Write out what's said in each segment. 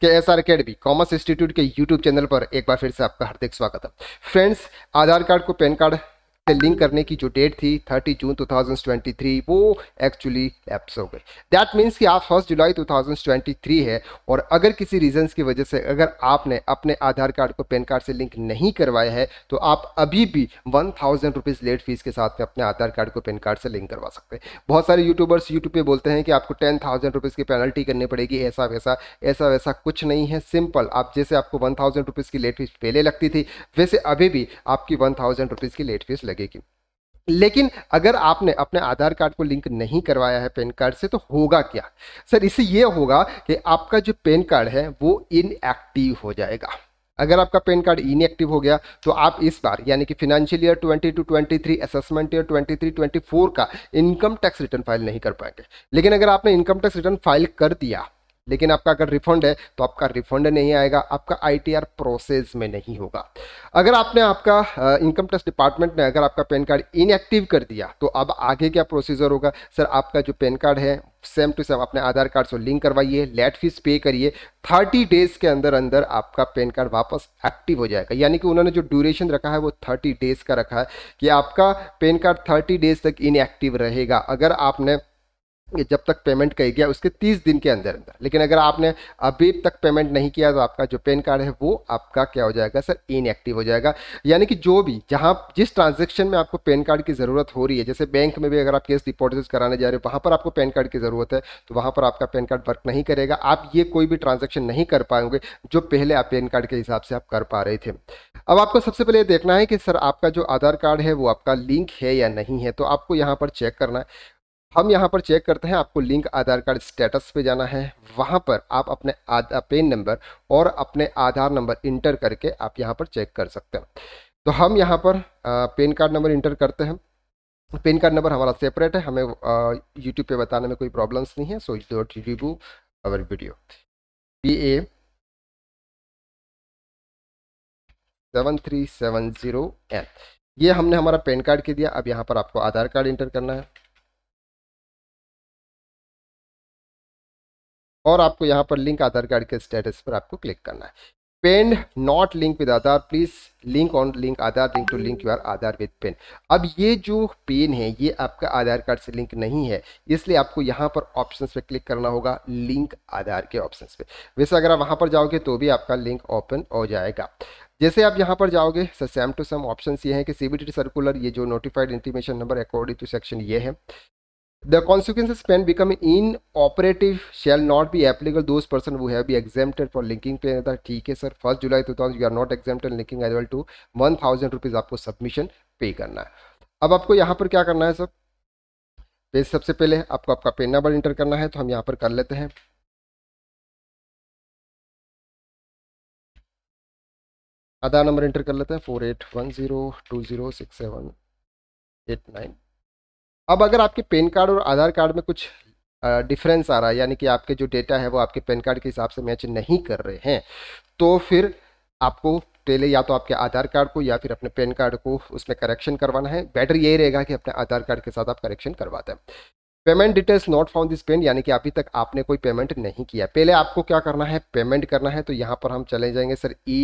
के S R Academy Commerce Institute के YouTube channel पर एक बार फिर से आपका हार्दिक स्वागत है फ्रेंड्स आधार कार्ड को पैन कार्ड लिंक करने की जो डेट थी 30 जून 2023 वो एक्चुअली लैप्स हो गई दैट मीन्स कि आप फर्स्ट जुलाई 2023 है और अगर किसी रीजंस की वजह से अगर आपने अपने आधार कार्ड को पैन कार्ड से लिंक नहीं करवाया है तो आप अभी भी one thousand rupees late fee के साथ में अपने आधार कार्ड को पैन कार्ड से लिंक करवा सकते हैं बहुत सारे यूट्यूबर्स यूट्यूब पे बोलते हैं कि आपको टेन थाउजेंड रुपीज़ की पेनल्टी करनी पड़ेगी ऐसा वैसा ऐसा वैसा कुछ नहीं है सिंपल आप जैसे आपको वन थाउजेंड रुपीज़ की लेट फीस पहले लगती थी वैसे अभी भी आपकी वन थाउजेंड रुपीज़ की लेट फीस लगी लगेगी लेकिन अगर आपने अपने आधार कार्ड को लिंक नहीं करवाया है पैन कार्ड से तो होगा क्या सर इससे यह होगा कि आपका जो पैन कार्ड है वो इनएक्टिव हो जाएगा अगर आपका पैन कार्ड इनएक्टिव हो गया तो आप इस बार यानी कि financial year 20 two 23 assessment year 23 24 का इनकम टैक्स रिटर्न फाइल नहीं कर पाएंगे लेकिन अगर आपने इनकम टैक्स रिटर्न फाइल कर दिया लेकिन आपका अगर रिफंड है तो आपका रिफंड नहीं आएगा आपका आईटीआर प्रोसेस में नहीं होगा अगर आपने आपका इनकम टैक्स डिपार्टमेंट ने अगर आपका पैन कार्ड इनएक्टिव कर दिया तो अब आगे क्या प्रोसीजर होगा सर आपका जो पैन कार्ड है सेम टू सेम अपने आधार कार्ड से लिंक करवाइए लेट फीस पे करिए 30 डेज के अंदर अंदर आपका पैन कार्ड वापस एक्टिव हो जाएगा यानी कि उन्होंने जो ड्यूरेशन रखा है वो 30 डेज का रखा है कि आपका पैन कार्ड 30 डेज तक इनएक्टिव रहेगा अगर आपने जब तक पेमेंट कही गया उसके 30 दिन के अंदर अंदर लेकिन अगर आपने अभी तक पेमेंट नहीं किया तो आपका जो पेन कार्ड है वो आपका क्या हो जाएगा सर इनएक्टिव हो जाएगा यानी कि जो भी जहां जिस ट्रांजेक्शन में आपको पेन कार्ड की ज़रूरत हो रही है जैसे बैंक में भी अगर आप केस डिपोजिट कराने जा रहे हो वहां पर आपको पेन कार्ड की ज़रूरत है तो वहां पर आपका पेन कार्ड वर्क नहीं करेगा आप ये कोई भी ट्रांजेक्शन नहीं कर पाएंगे जो पहले आप पेन कार्ड के हिसाब से आप कर पा रहे थे अब आपको सबसे पहले देखना है कि सर आपका जो आधार कार्ड है वो आपका लिंक है या नहीं है तो आपको यहाँ पर चेक करना है हम यहाँ पर चेक करते हैं आपको लिंक आधार कार्ड स्टेटस पे जाना है वहाँ पर आप अपने पेन नंबर और अपने आधार नंबर इंटर करके आप यहाँ पर चेक कर सकते हैं तो हम यहाँ पर पेन कार्ड नंबर इंटर करते हैं पेन कार्ड नंबर हमारा सेपरेट है हमें यूट्यूब पे बताने में कोई प्रॉब्लम्स नहीं है सो डोट review our video P A seven three seven zero N ये हमने हमारा पेन कार्ड के दिया अब यहाँ पर आपको आधार कार्ड इंटर करना है और आपको यहाँ पर लिंक आधार कार्ड के स्टेटस पर आपको क्लिक करना है PAN not link with Aadhaar please link on link Aadhaar link to link your Aadhaar with PAN अब ये जो पेन है ये आपका आधार कार्ड से लिंक नहीं है इसलिए आपको यहाँ पर ऑप्शंस पे क्लिक करना होगा लिंक आधार के ऑप्शंस पे वैसे अगर आप वहाँ पर जाओगे तो भी आपका लिंक ओपन हो जाएगा जैसे आप यहाँ पर जाओगे सेम टू सेम ऑप्शन ये हैं कि सी सर्कुलर ये जो notified intimation number according to section ये है the consequences can become inoperative shall not be applicable those person who have been exempted for linking pay another ठीक है sir first July two thousand you are not exempted linking as well to one thousand rupees आपको submission pay करना है अब आपको यहाँ पर क्या करना है सर पेज सबसे पहले आपको आपका पेन नंबर इंटर करना है तो हम यहाँ पर कर लेते हैं आधार नंबर इंटर कर लेते हैं four eight one zero two zero six seven eight nine अब अगर आपके पेन कार्ड और आधार कार्ड में कुछ डिफरेंस आ रहा है यानी कि आपके जो डेटा है वो आपके पेन कार्ड के हिसाब से मैच नहीं कर रहे हैं तो फिर आपको पहले या तो आपके आधार कार्ड को या फिर अपने पेन कार्ड को उसमें करेक्शन करवाना है बेटर यही रहेगा कि अपने आधार कार्ड के साथ आप करेक्शन करवाते हैं payment details not from this PAN यानी कि अभी तक आपने कोई पेमेंट नहीं किया पहले आपको क्या करना है पेमेंट करना है तो यहाँ पर हम चले जाएंगे sir E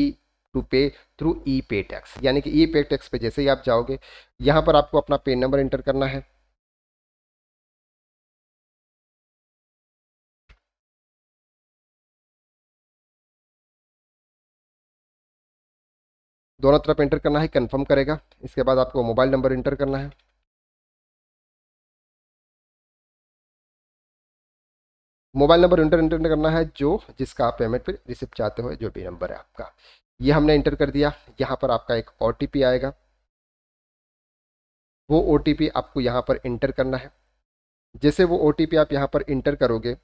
to pay through E pay tax यानी कि ई पे टैक्स पे जैसे ही आप जाओगे यहाँ पर आपको अपना पेन नंबर इंटर करना है दोनों तरफ एंटर करना है कन्फर्म करेगा इसके बाद आपको मोबाइल नंबर इंटर करना है मोबाइल नंबर इंटर इंटर करना है जो जिसका आप पेमेंट पर रिसिप्ट चाहते हो जो भी नंबर है आपका ये हमने इंटर कर दिया यहाँ पर आपका एक ओ आएगा वो ओ आपको यहाँ पर इंटर करना है जैसे वो ओ आप यहाँ पर इंटर करोगे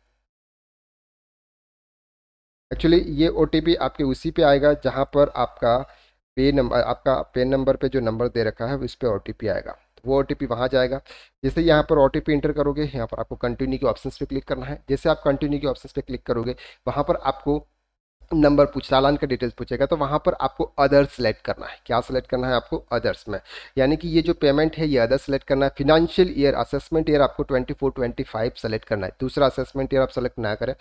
एक्चुअली ये ओ आपके उसी पे आएगा जहाँ पर आपका पे नंबर आपका पेन नंबर पे जो नंबर दे रखा है उस पर ओ आएगा तो वो ओ टी वहाँ जाएगा जैसे यहाँ पर ओ टी इंटर करोगे यहाँ पर आपको कंटिन्यू के ऑप्शन पे क्लिक करना है जैसे आप कंटिन्यू के ऑप्शन पे क्लिक करोगे वहाँ पर आपको नंबर पूछ चालान का डिटेल्स पूछेगा तो वहाँ पर आपको अदर सेलेक्ट करना है क्या सेलेक्ट करना है आपको अदर्स में यानी कि ये जो पेमेंट है ये अदर सेलेक्ट करना है फिनेंशियल ईयर असेसमेंट ईयर आपको 24 25 सेलेक्ट करना है दूसरा असेसमेंट ईयर आप सेलेक्ट ना करें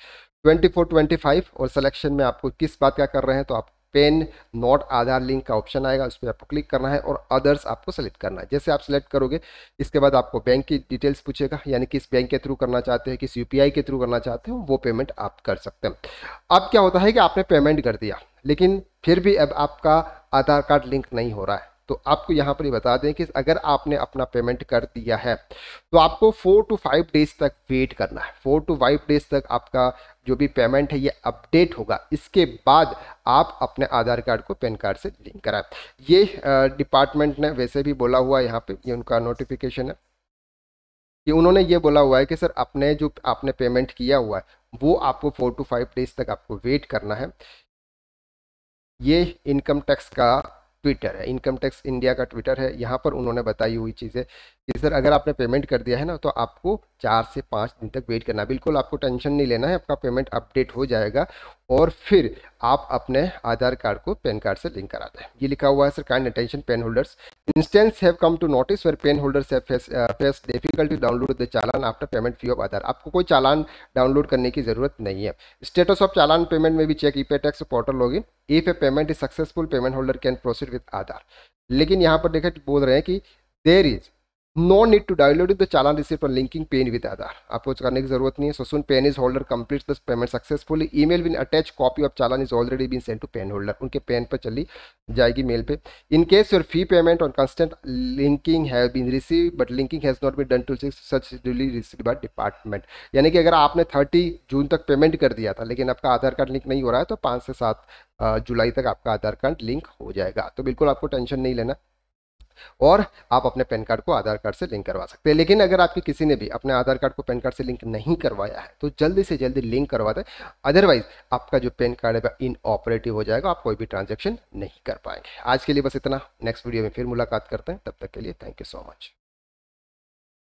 24 25 और सिलेक्शन में आपको किस बात का कर रहे हैं तो आप पेन नॉट आधार लिंक का ऑप्शन आएगा उस पर आपको क्लिक करना है और अदर्स आपको सेलेक्ट करना है जैसे आप सेलेक्ट करोगे इसके बाद आपको बैंक की डिटेल्स पूछेगा यानी किस बैंक के थ्रू करना चाहते हैं किस यूपीआई के थ्रू करना चाहते हो वो पेमेंट आप कर सकते हैं अब क्या होता है कि आपने पेमेंट कर दिया लेकिन फिर भी अब आपका आधार कार्ड लिंक नहीं हो रहा है तो आपको यहाँ पर ये बता दें कि अगर आपने अपना पेमेंट कर दिया है तो आपको फोर टू फाइव डेज तक वेट करना है फोर टू फाइव डेज तक आपका जो भी पेमेंट है ये अपडेट होगा इसके बाद आप अपने आधार कार्ड को पैन कार्ड से लिंक कराएं ये डिपार्टमेंट ने वैसे भी बोला हुआ है यहाँ पे ये उनका नोटिफिकेशन है कि उन्होंने ये बोला हुआ है कि सर अपने जो आपने पेमेंट किया हुआ है वो आपको फोर टू फाइव डेज तक आपको वेट करना है ये इनकम टैक्स का ट्विटर है इनकम टैक्स इंडिया का ट्विटर है यहाँ पर उन्होंने बताई हुई चीज़ है कि सर अगर आपने पेमेंट कर दिया है ना तो आपको चार से पाँच दिन तक वेट करना बिल्कुल आपको टेंशन नहीं लेना है आपका पेमेंट अपडेट हो जाएगा और फिर आप अपने आधार कार्ड को पैन कार्ड से लिंक करा दें ये लिखा हुआ है sir kind attention PAN holders instances have come to notice where PAN holders have face difficult to download the challan after payment fee of Aadhaar आपको कोई चालान डाउनलोड करने की जरूरत नहीं है स्टेटस ऑफ चालान पेमेंट में भी check E pay tax portal होगी if a payment is successful payment holder can proceed with Aadhaar लेकिन यहाँ पर देखे बोल रहे हैं कि there is no need to download the challan receipt और linking PAN with Aadhaar approach करने की जरूरत नहीं है so soon PAN is holder complete the payment successfully email with attach copy of challan is already been send to PAN holder उनके pen पर चली जाएगी मेल पे in case your fee payment और constant linking have been receive but linking has not be done to such duly receive by department यानी कि अगर आपने थर्टी जून तक पेमेंट कर दिया था लेकिन आपका आधार कार्ड लिंक नहीं हो रहा है तो पाँच से सात जुलाई तक आपका आधार कार्ड लिंक हो जाएगा तो बिल्कुल आपको टेंशन नहीं लेना और आप अपने पैन कार्ड को आधार कार्ड से लिंक करवा सकते हैं लेकिन अगर आपके किसी ने भी अपने आधार कार्ड को पैन कार्ड से लिंक नहीं करवाया है तो जल्दी से जल्दी लिंक करवा दें अदरवाइज आपका जो पैन कार्ड है इन ऑपरेटिव हो जाएगा आप कोई भी ट्रांजेक्शन नहीं कर पाएंगे आज के लिए बस इतना नेक्स्ट वीडियो में फिर मुलाकात करते हैं तब तक के लिए थैंक यू सो मच